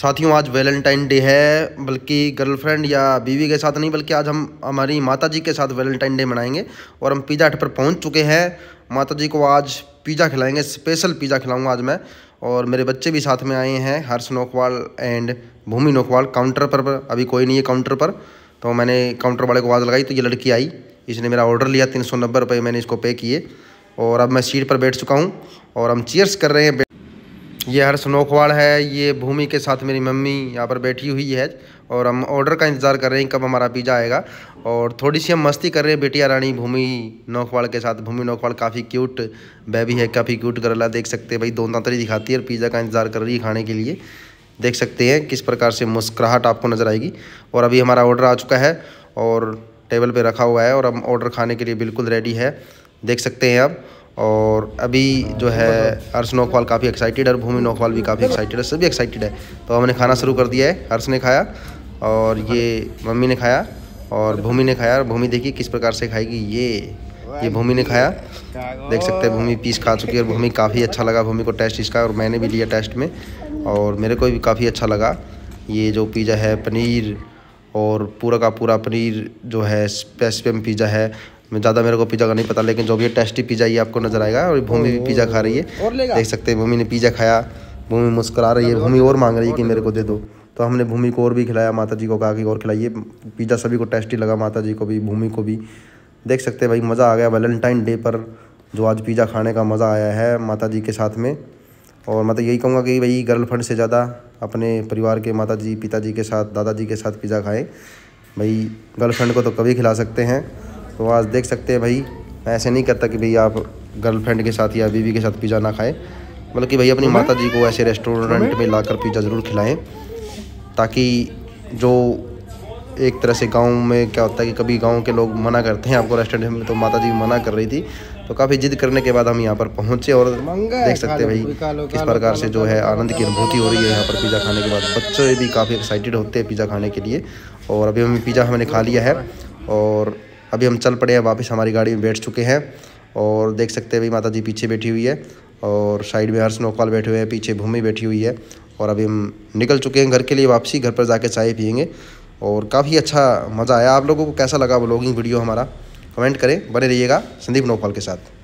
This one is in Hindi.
साथियों आज वैलेंटाइन डे है बल्कि गर्लफ्रेंड या बीवी के साथ नहीं बल्कि आज हम हमारी माता जी के साथ वैलेंटाइन डे मनाएंगे और हम पिज़्ज़ा हट पर पहुंच चुके हैं माता जी को आज पिज़्ज़ा खिलाएंगे स्पेशल पिज़्ज़ा खिलाऊंगा आज मैं और मेरे बच्चे भी साथ में आए हैं हर्ष नोकवाल एंड भूमि नोकवाल काउंटर पर, पर अभी कोई नहीं है काउंटर पर तो मैंने काउंटर वाले को आवाज़ लगाई तो ये लड़की आई इसने मेरा ऑर्डर लिया तीन सौ नब्बे रुपये मैंने इसको पे किए और अब मैं सीट पर बैठ चुका हूँ और हम चेयर्स कर रहे हैं ये हर्ष नोखवाड़ है ये भूमि के साथ मेरी मम्मी यहाँ पर बैठी हुई है और हम ऑर्डर का इंतज़ार कर रहे हैं कब हमारा पिज़्ज़ा आएगा और थोड़ी सी हम मस्ती कर रहे हैं बेटिया रानी भूमि नोखवाड़ के साथ भूमि नोखवाड़ काफ़ी क्यूट बेबी है काफ़ी क्यूट करला देख सकते हैं भाई दोनों तरी दिखाती है और पिज़्ज़ा का इंतज़ार कर रही है खाने के लिए देख सकते हैं किस प्रकार से मुस्कुराहट आपको नज़र आएगी और अभी हमारा ऑर्डर आ चुका है और टेबल पर रखा हुआ है और हम ऑर्डर खाने के लिए बिल्कुल रेडी है देख सकते हैं आप और अभी जो है हर्ष नोकवाल काफ़ी एक्साइटेड है और भूमि नोकवाल भी काफ़ी एक्साइटेड है सभी एक्साइटेड है तो हमने खाना शुरू कर दिया है हर्ष ने खाया और ये मम्मी ने खाया और भूमि ने खाया और भूमि देखी किस प्रकार से खाएगी ये ये भूमि ने खाया देख सकते हैं भूमि पीस खा चुकी है और भूमि काफ़ी अच्छा लगा भूमि को टेस्ट इसका और मैंने भी लिया टेस्ट में और मेरे को भी काफ़ी अच्छा लगा ये जो पिज़्ज़ा है पनीर और पूरा का पूरा पनीर जो है स्पेसिफिक पिज़्ज़ा है मैं ज़्यादा मेरे को पिज़्ज़ा का नहीं पता लेकिन जो भी टेस्टी पिज़्ज़ा ये आपको नज़र आएगा और भूमि भी पिज़्ज़ा खा रही है देख सकते हैं भूमि ने पिज़्ज़ा खाया भूमि मुस्कुरा रही है भूमि और मांग रही है कि मेरे को दे दो तो हमने भूमि को और भी खिलाया माता जी को कहा कि और खिलाइए पिज़्ज़ा सभी को टेस्टी लगा माता जी को भी भूमि को भी देख सकते हैं भाई मज़ा आ गया वैलेंटाइन डे पर जो आज पिज़्ज़ा खाने का मज़ा आया है माता जी के साथ में और मैं तो यही कहूँगा कि भाई गर्लफ्रेंड से ज़्यादा अपने परिवार के माता जी पिताजी के साथ दादाजी के साथ पिज़्ज़ा खाएँ भाई गर्लफ्रेंड को तो कभी खिला सकते हैं तो आज देख सकते हैं भाई मैं ऐसे नहीं करता कि भाई आप गर्लफ्रेंड के साथ या बीवी के साथ पिज़्ज़ा ना खाएं मतलब कि भाई अपनी हम्म। माता जी को ऐसे रेस्टोरेंट हम्म। में लाकर पिज़्ज़ा ज़रूर खिलाएं ताकि जो एक तरह से गांव में क्या होता है कि कभी गांव के लोग मना करते हैं आपको रेस्टोरेंट में तो माता जी मना कर रही थी तो काफ़ी जिद करने के बाद हम यहाँ पर पहुँचे और देख सकते हैं भाई किस प्रकार से जो है आनंद की अनुभूति हो रही है यहाँ पर पिज़्ज़ा खाने के बाद बच्चे भी काफ़ी एक्साइटेड होते हैं पिज़्ज़ा खाने के लिए और अभी हमें पिज़्ज़ा हमने खा लिया है और अभी हम चल पड़े हैं वापस हमारी गाड़ी में बैठ चुके हैं और देख सकते हैं भाई माता जी पीछे बैठी हुई है और साइड में हर्ष नोकाल बैठे हुए हैं पीछे भूमि बैठी हुई है और अभी हम निकल चुके हैं घर के लिए वापसी घर पर जाके चाय पियेंगे और काफ़ी अच्छा मज़ा आया आप लोगों को कैसा लगा ब्लॉगिंग वीडियो हमारा कमेंट करें बने रहिएगा संदीप नोपाल के साथ